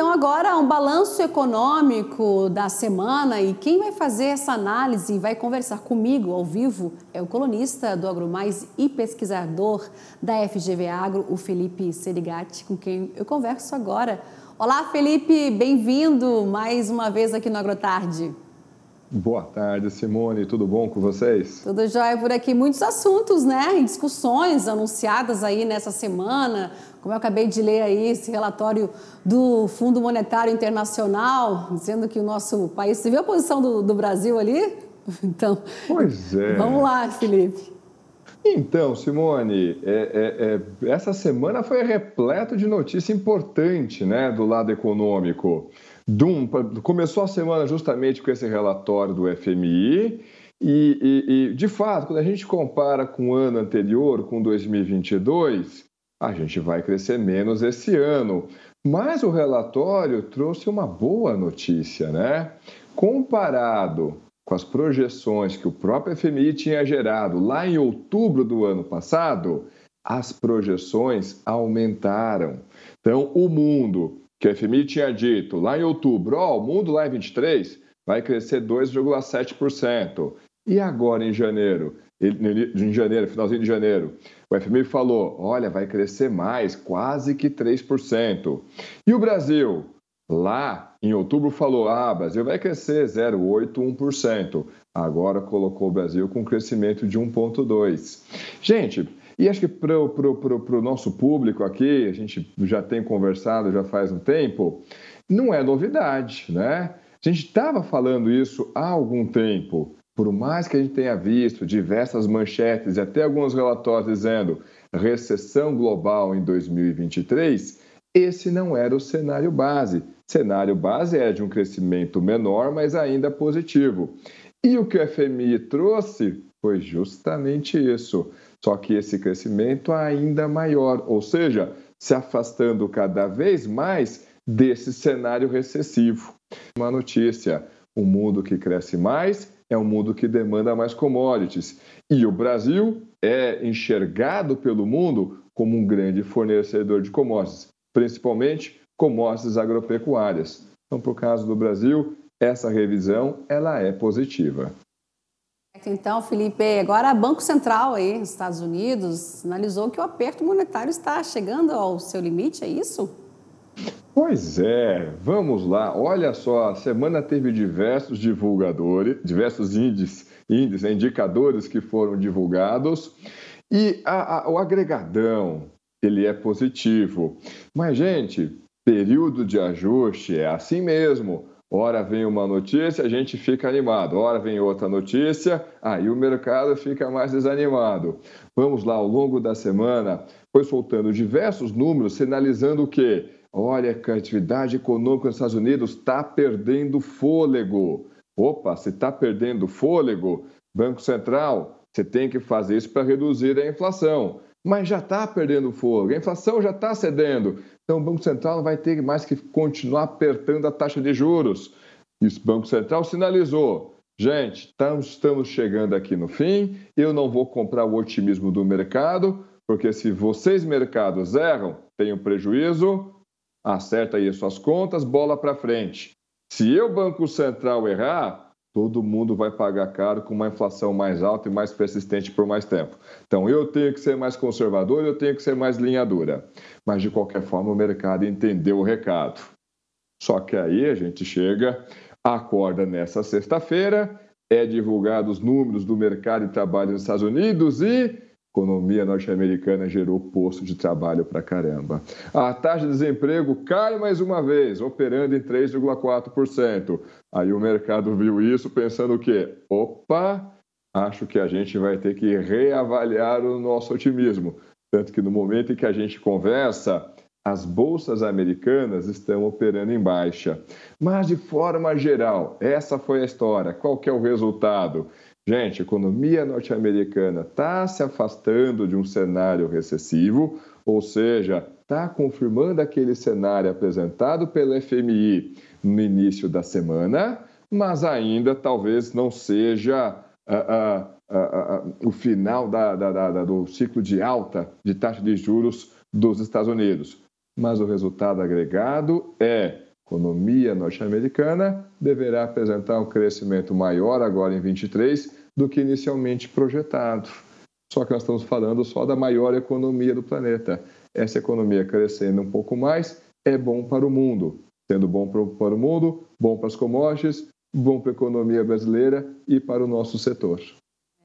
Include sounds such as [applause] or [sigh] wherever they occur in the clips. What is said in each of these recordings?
então agora um balanço econômico da semana e quem vai fazer essa análise e vai conversar comigo ao vivo é o colunista do AgroMais e pesquisador da FGV Agro, o Felipe Serigatti, com quem eu converso agora. Olá, Felipe, bem-vindo mais uma vez aqui no AgroTarde. Boa tarde, Simone. Tudo bom com vocês? Tudo jóia por aqui. Muitos assuntos, né? Discussões anunciadas aí nessa semana. Como eu acabei de ler aí esse relatório do Fundo Monetário Internacional, dizendo que o nosso país. Você viu a posição do, do Brasil ali? [laughs] Então. Pois é. Vamos lá, Felipe. Então, Simone, é, é, é, essa semana foi repleta de notícia importante né, do lado econômico. Dum, começou a semana justamente com esse relatório do FMI. E, e, e, de fato, quando a gente compara com o ano anterior, com 2022, a gente vai crescer menos esse ano. Mas o relatório trouxe uma boa notícia, né? Comparado com as projeções que o próprio FMI tinha gerado lá em outubro do ano passado, as projeções aumentaram. Então, o mundo que o FMI tinha dito lá em outubro, ó, oh, o mundo lá em 23 vai crescer 2,7%. E agora em janeiro, em janeiro, finalzinho de janeiro, o FMI falou, olha, vai crescer mais, quase que 3%. E o Brasil, lá em outubro falou: ah, Brasil vai crescer 0,81%. Agora colocou o Brasil com crescimento de 1,2%. Gente, e acho que para o nosso público aqui, a gente já tem conversado já faz um tempo, não é novidade, né? A gente estava falando isso há algum tempo. Por mais que a gente tenha visto diversas manchetes e até alguns relatórios dizendo recessão global em 2023, esse não era o cenário base. Cenário base é de um crescimento menor, mas ainda positivo. E o que o FMI trouxe foi justamente isso. Só que esse crescimento ainda maior, ou seja, se afastando cada vez mais desse cenário recessivo. Uma notícia: o um mundo que cresce mais é um mundo que demanda mais commodities. E o Brasil é enxergado pelo mundo como um grande fornecedor de commodities principalmente com mostras agropecuárias. Então, para o caso do Brasil, essa revisão ela é positiva. Então, Felipe, agora o Banco Central aí nos Estados Unidos sinalizou que o aperto monetário está chegando ao seu limite, é isso? Pois é, vamos lá. Olha só, a semana teve diversos divulgadores, diversos índices, índices indicadores que foram divulgados. E a, a, o agregadão ele é positivo. Mas, gente, período de ajuste é assim mesmo. Hora vem uma notícia, a gente fica animado. Hora vem outra notícia, aí o mercado fica mais desanimado. Vamos lá, ao longo da semana, foi soltando diversos números sinalizando o quê? Olha, que a atividade econômica nos Estados Unidos está perdendo fôlego. Opa, se está perdendo fôlego, Banco Central, você tem que fazer isso para reduzir a inflação mas já está perdendo fogo, a inflação já está cedendo. Então, o Banco Central vai ter mais que continuar apertando a taxa de juros. E o Banco Central sinalizou: gente, estamos chegando aqui no fim, eu não vou comprar o otimismo do mercado, porque se vocês, mercados, erram, tem um prejuízo, acerta aí as suas contas, bola para frente. Se eu, Banco Central, errar, todo mundo vai pagar caro com uma inflação mais alta e mais persistente por mais tempo. Então, eu tenho que ser mais conservador, eu tenho que ser mais linha dura. Mas, de qualquer forma, o mercado entendeu o recado. Só que aí a gente chega, acorda nessa sexta-feira, é divulgado os números do mercado de trabalho nos Estados Unidos e economia norte-americana gerou posto de trabalho para caramba. A taxa de desemprego cai mais uma vez, operando em 3,4%. Aí o mercado viu isso pensando o quê? Opa, acho que a gente vai ter que reavaliar o nosso otimismo. Tanto que no momento em que a gente conversa, as bolsas americanas estão operando em baixa. Mas de forma geral, essa foi a história. Qual que é o resultado? Gente, a economia norte-americana está se afastando de um cenário recessivo, ou seja, está confirmando aquele cenário apresentado pela FMI no início da semana, mas ainda talvez não seja ah, ah, ah, o final da, da, da, do ciclo de alta de taxa de juros dos Estados Unidos. Mas o resultado agregado é economia norte-americana deverá apresentar um crescimento maior agora em 23 do que inicialmente projetado. Só que nós estamos falando só da maior economia do planeta. Essa economia crescendo um pouco mais é bom para o mundo. Sendo bom para o mundo, bom para as commodities, bom para a economia brasileira e para o nosso setor.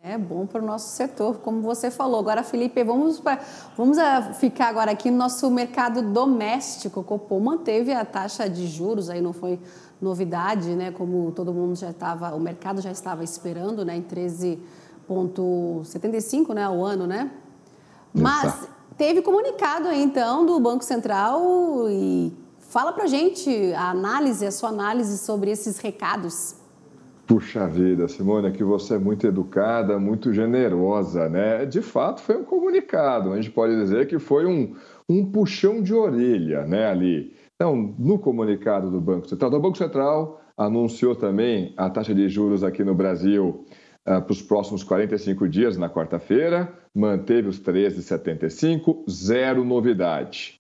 É bom para o nosso setor, como você falou. Agora, Felipe, vamos, pra, vamos ah, ficar agora aqui no nosso mercado doméstico. O Copom manteve a taxa de juros, aí não foi novidade, né? Como todo mundo já estava, o mercado já estava esperando, né? Em 13,75, né? O ano, né? Mas teve comunicado aí, então, do Banco Central e fala para gente a análise, a sua análise sobre esses recados. Puxa vida, Simone, é que você é muito educada, muito generosa, né? De fato, foi um comunicado. A gente pode dizer que foi um, um puxão de orelha, né, ali. Então, no comunicado do Banco Central, o Banco Central anunciou também a taxa de juros aqui no Brasil uh, ah, para os próximos 45 dias, na quarta-feira, manteve os 13,75, zero novidade.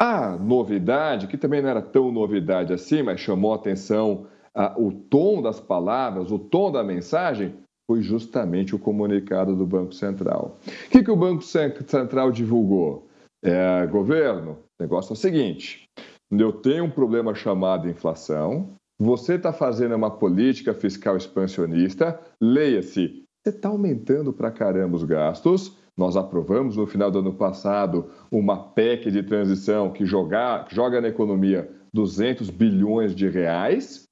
A novidade, que também não era tão novidade assim, mas chamou atenção o tom das palavras, o tom da mensagem, foi justamente o comunicado do Banco Central. O que, que o Banco Central divulgou? É, governo, o negócio é o seguinte: eu tenho um problema chamado inflação, você está fazendo uma política fiscal expansionista, leia-se, você está aumentando para caramba os gastos. Nós aprovamos no final do ano passado uma PEC de transição que joga na economia 200 bilhões de reais.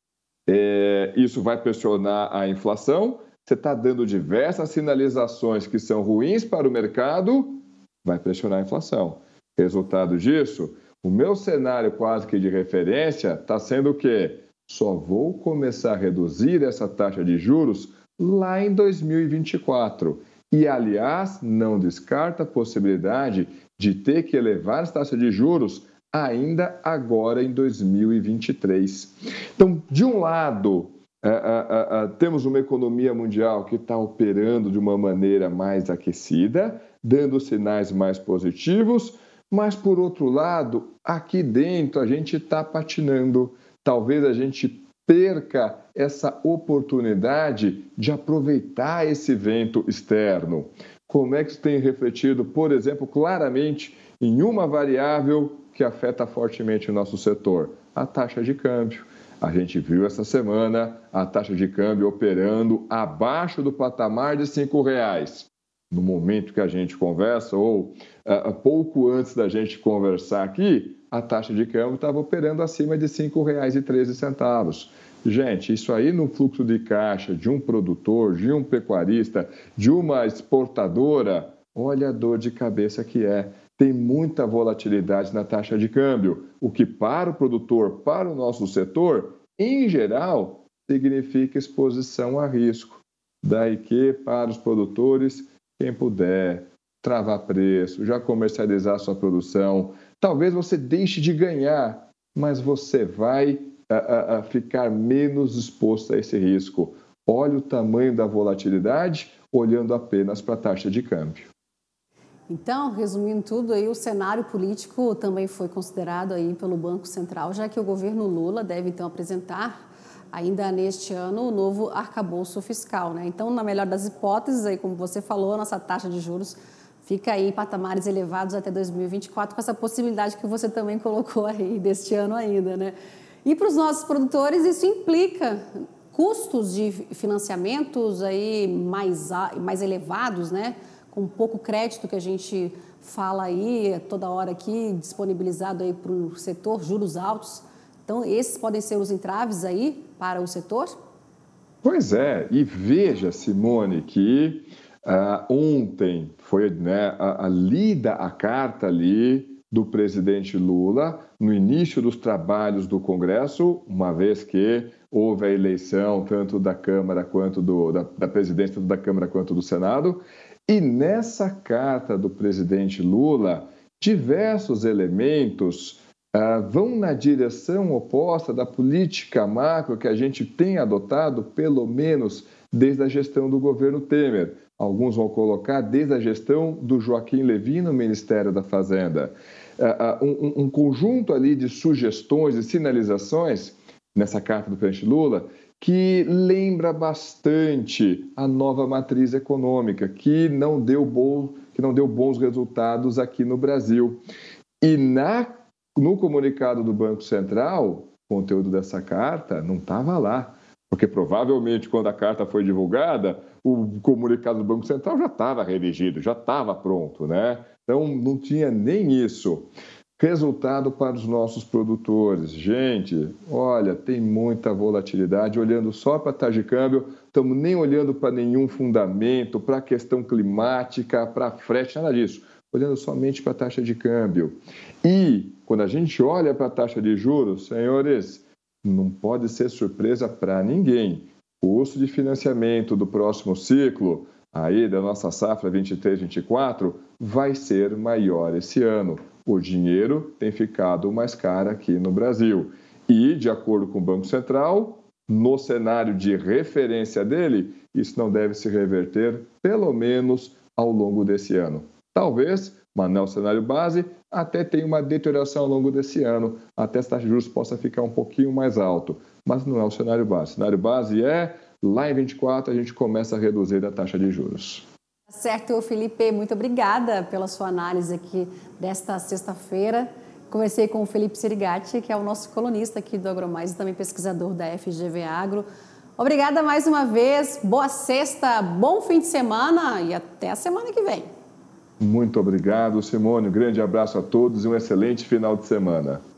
É, isso vai pressionar a inflação. Você está dando diversas sinalizações que são ruins para o mercado, vai pressionar a inflação. Resultado disso, o meu cenário quase que de referência está sendo o quê? Só vou começar a reduzir essa taxa de juros lá em 2024. E, aliás, não descarta a possibilidade de ter que elevar as taxas de juros ainda agora em 2023. Então, de um lado, é, é, é, temos uma economia mundial que está operando de uma maneira mais aquecida, dando sinais mais positivos, mas por outro lado, aqui dentro a gente está patinando. Talvez a gente perca essa oportunidade de aproveitar esse vento externo. Como é que isso tem refletido, por exemplo, claramente em uma variável que afeta fortemente o nosso setor? A taxa de câmbio. A gente viu essa semana a taxa de câmbio operando abaixo do patamar de R$ 5,00 no momento que a gente conversa, ou uh, pouco antes da gente conversar aqui, a taxa de câmbio estava operando acima de R$ 5,13. Gente, isso aí no fluxo de caixa de um produtor, de um pecuarista, de uma exportadora, olha a dor de cabeça que é tem muita volatilidade na taxa de câmbio, o que para o produtor, para o nosso setor, em geral, significa exposição a risco. Daí que, para os produtores, quem puder travar preço, já comercializar sua produção, talvez você deixe de ganhar, mas você vai a, a, a ficar menos exposto a esse risco. Olha o tamanho da volatilidade olhando apenas para a taxa de câmbio. Então, resumindo tudo, aí, o cenário político também foi considerado aí pelo Banco Central, já que o governo Lula deve então apresentar ainda neste ano o novo arcabouço fiscal. Né? Então, na melhor das hipóteses, aí, como você falou, a nossa taxa de juros fica aí em patamares elevados até 2024, com essa possibilidade que você também colocou aí deste ano ainda. Né? E para os nossos produtores, isso implica custos de financiamentos aí mais, mais elevados, né? com pouco crédito que a gente fala aí é toda hora aqui, disponibilizado aí para o setor, juros altos. Então, esses podem ser os entraves aí para o setor? Pois é, e veja, Simone, que ah, ontem foi né, a, a lida a carta ali do presidente Lula no início dos trabalhos do Congresso, uma vez que houve a eleição tanto da Câmara quanto do, da, da presidência tanto da Câmara quanto do Senado, e nessa carta do presidente Lula, diversos elementos ah, vão na direção oposta da política macro que a gente tem adotado, pelo menos desde a gestão do governo Temer. Alguns vão colocar desde a gestão do Joaquim Levy no Ministério da Fazenda. Ah, ah, um, um conjunto ali de sugestões e sinalizações nessa carta do presidente Lula que lembra bastante a nova matriz econômica, que não deu, que não deu bons resultados aqui no Brasil. E na, no comunicado do Banco Central, o conteúdo dessa carta não estava lá. Porque provavelmente quando a carta foi divulgada, o comunicado do Banco Central já estava redigido, já estava pronto, né? Então não tinha nem isso. Resultado para os nossos produtores. Gente, olha, tem muita volatilidade. Olhando só para taxa de câmbio, estamos nem olhando para nenhum fundamento, para a questão climática, para frete, nada disso. Olhando somente para a taxa de câmbio. E quando a gente olha para a taxa de juros, senhores, não pode ser surpresa para ninguém. O custo de financiamento do próximo ciclo, aí da nossa safra 23-24, vai ser maior esse ano o dinheiro tem ficado mais caro aqui no Brasil. E, de acordo com o Banco Central, no cenário de referência dele, isso não deve se reverter, pelo menos ao longo desse ano. Talvez, mas não é cenário base, até tenha uma deterioração ao longo desse ano, até a taxa de juros possa ficar um pouquinho mais alto, mas não é o cenário base. O cenário base é lá em 24 a gente começa a reduzir a taxa de juros. Tá certo, Felipe, muito obrigada pela sua análise aqui desta sexta-feira. Conversei com o Felipe Sirigatti, que é o nosso colunista aqui do AgroMais e também pesquisador da FGV Agro. Obrigada mais uma vez, boa sexta, bom fim de semana e até a semana que vem. Muito obrigado, Simone. Um grande abraço a todos e um excelente final de semana.